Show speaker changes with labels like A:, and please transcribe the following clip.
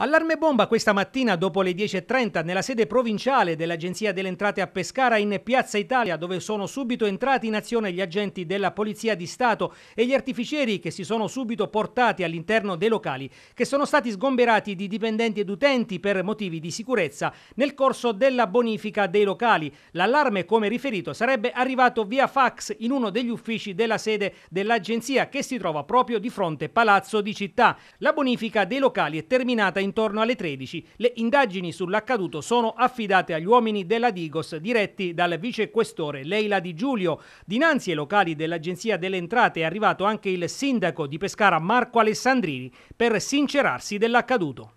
A: Allarme bomba questa mattina dopo le 10.30 nella sede provinciale dell'Agenzia delle Entrate a Pescara in Piazza Italia dove sono subito entrati in azione gli agenti della Polizia di Stato e gli artificieri che si sono subito portati all'interno dei locali che sono stati sgomberati di dipendenti ed utenti per motivi di sicurezza nel corso della bonifica dei locali. L'allarme, come riferito, sarebbe arrivato via fax in uno degli uffici della sede dell'Agenzia che si trova proprio di fronte Palazzo di Città. La bonifica dei locali è terminata in intorno alle 13, le indagini sull'accaduto sono affidate agli uomini della Digos diretti dal vicequestore Leila Di Giulio. Dinanzi ai locali dell'Agenzia delle Entrate è arrivato anche il sindaco di Pescara Marco Alessandrini per sincerarsi dell'accaduto.